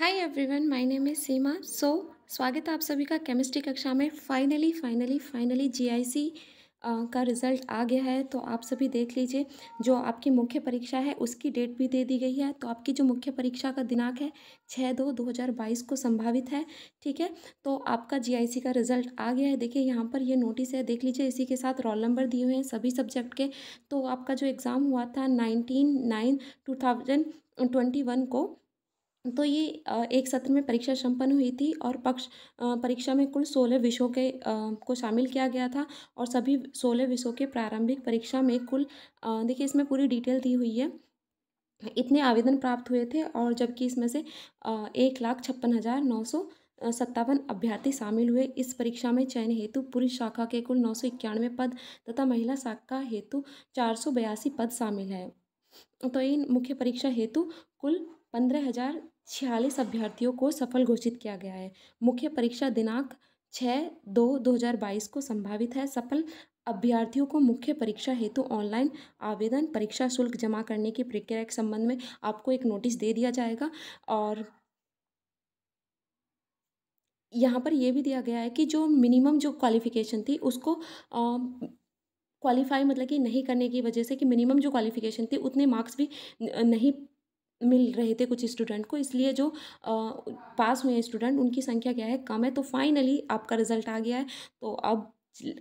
hi everyone my name में सीमा सो स्वागत है आप सभी का केमिस्ट्री कक्षा में फाइनली फाइनली फाइनली जीआईसी का रिज़ल्ट आ गया है तो आप सभी देख लीजिए जो आपकी मुख्य परीक्षा है उसकी डेट भी दे दी गई है तो आपकी जो मुख्य परीक्षा का दिनांक है छः दो दो हज़ार बाईस को संभावित है ठीक है तो आपका जीआईसी का रिज़ल्ट आ गया है देखिए यहाँ पर ये नोटिस है देख लीजिए इसी के साथ रोल नंबर दिए हुए हैं सभी सब्जेक्ट के तो आपका जो एग्ज़ाम हुआ था nineteen nine two thousand twenty one को तो ये एक सत्र में परीक्षा संपन्न हुई थी और पक्ष परीक्षा में कुल सोलह विषयों के को शामिल किया गया था और सभी सोलह विषयों के प्रारंभिक परीक्षा में कुल देखिए इसमें पूरी डिटेल दी हुई है इतने आवेदन प्राप्त हुए थे और जबकि इसमें से एक लाख छप्पन हज़ार नौ सौ सत्तावन अभ्यर्थी शामिल हुए इस परीक्षा में चयन हेतु पुरुष शाखा के कुल नौ सौ इक्यानवे पद तथा महिला शाखा हेतु चार सौ बयासी पद शामिल है तो इन मुख्य परीक्षा हेतु कुल पंद्रह हज़ार छियालीस अभ्यर्थियों को सफल घोषित किया गया है मुख्य परीक्षा दिनांक छः दो दो हज़ार बाईस को संभावित है सफल अभ्यर्थियों को मुख्य परीक्षा हेतु ऑनलाइन आवेदन परीक्षा शुल्क जमा करने की प्रक्रिया के संबंध में आपको एक नोटिस दे दिया जाएगा और यहाँ पर यह भी दिया गया है कि जो मिनिमम जो क्वालिफिकेशन थी उसको क्वालिफाई मतलब कि नहीं करने की वजह से कि मिनिमम जो क्वालिफिकेशन थी उतने मार्क्स भी नहीं मिल रहे थे कुछ स्टूडेंट को इसलिए जो आ, पास हुए स्टूडेंट उनकी संख्या क्या है कम है तो फाइनली आपका रिज़ल्ट आ गया है तो अब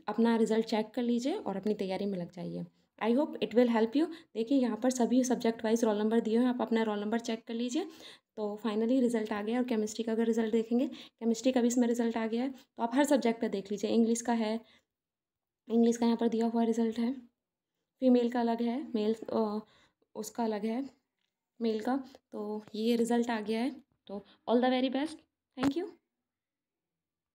अपना रिज़ल्ट चेक कर लीजिए और अपनी तैयारी में लग जाइए I hope it will help you देखिए यहाँ पर सभी सब्जेक्ट वाइज रोल नंबर दिए हैं आप अपना रोल नंबर चेक कर लीजिए तो फाइनली रिजल्ट आ गया और केमिस्ट्री का अगर रिजल्ट देखेंगे केमिस्ट्री का भी इसमें रिजल्ट आ गया है तो आप हर सब्जेक्ट का देख लीजिए इंग्लिश का है इंग्लिश का यहाँ पर दिया हुआ रिजल्ट है फीमेल का अलग है मेल उसका अलग है मेल का तो ये रिज़ल्ट आ गया है तो all the very best thank you